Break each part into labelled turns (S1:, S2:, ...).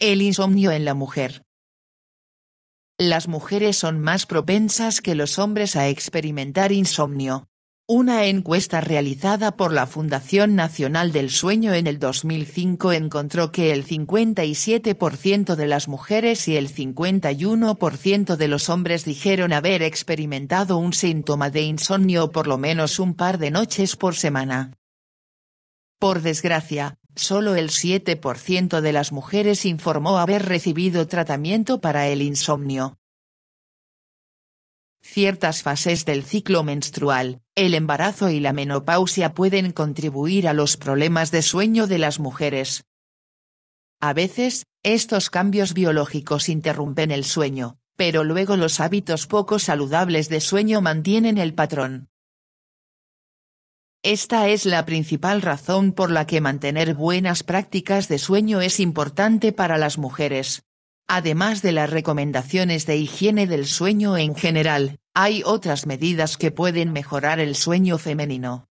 S1: El insomnio en la mujer. Las mujeres son más propensas que los hombres a experimentar insomnio. Una encuesta realizada por la Fundación Nacional del Sueño en el 2005 encontró que el 57% de las mujeres y el 51% de los hombres dijeron haber experimentado un síntoma de insomnio por lo menos un par de noches por semana. Por desgracia, solo el 7% de las mujeres informó haber recibido tratamiento para el insomnio. Ciertas fases del ciclo menstrual, el embarazo y la menopausia pueden contribuir a los problemas de sueño de las mujeres. A veces, estos cambios biológicos interrumpen el sueño, pero luego los hábitos poco saludables de sueño mantienen el patrón. Esta es la principal razón por la que mantener buenas prácticas de sueño es importante para las mujeres. Además de las recomendaciones de higiene del sueño en general, hay otras medidas que pueden mejorar el sueño femenino.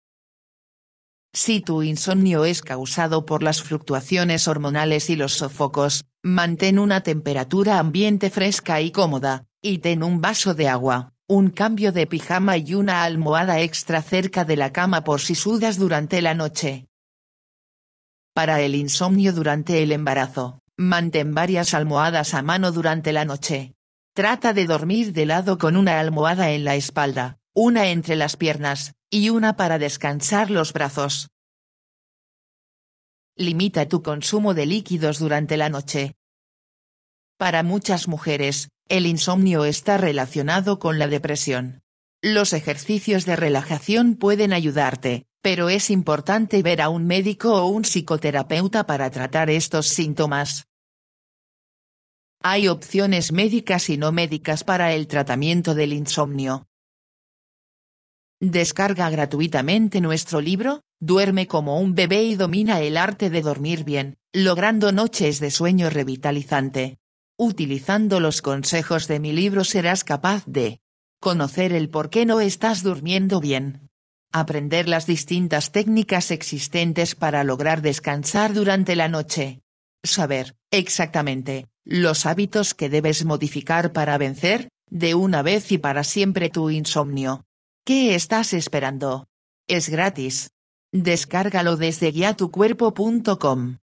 S1: Si tu insomnio es causado por las fluctuaciones hormonales y los sofocos, mantén una temperatura ambiente fresca y cómoda, y ten un vaso de agua un cambio de pijama y una almohada extra cerca de la cama por si sudas durante la noche. Para el insomnio durante el embarazo, mantén varias almohadas a mano durante la noche. Trata de dormir de lado con una almohada en la espalda, una entre las piernas, y una para descansar los brazos. Limita tu consumo de líquidos durante la noche. Para muchas mujeres, el insomnio está relacionado con la depresión. Los ejercicios de relajación pueden ayudarte, pero es importante ver a un médico o un psicoterapeuta para tratar estos síntomas. Hay opciones médicas y no médicas para el tratamiento del insomnio. Descarga gratuitamente nuestro libro, Duerme como un bebé y domina el arte de dormir bien, logrando noches de sueño revitalizante. Utilizando los consejos de mi libro serás capaz de conocer el por qué no estás durmiendo bien, aprender las distintas técnicas existentes para lograr descansar durante la noche, saber, exactamente, los hábitos que debes modificar para vencer, de una vez y para siempre tu insomnio. ¿Qué estás esperando? Es gratis. Descárgalo desde guiatucuerpo.com.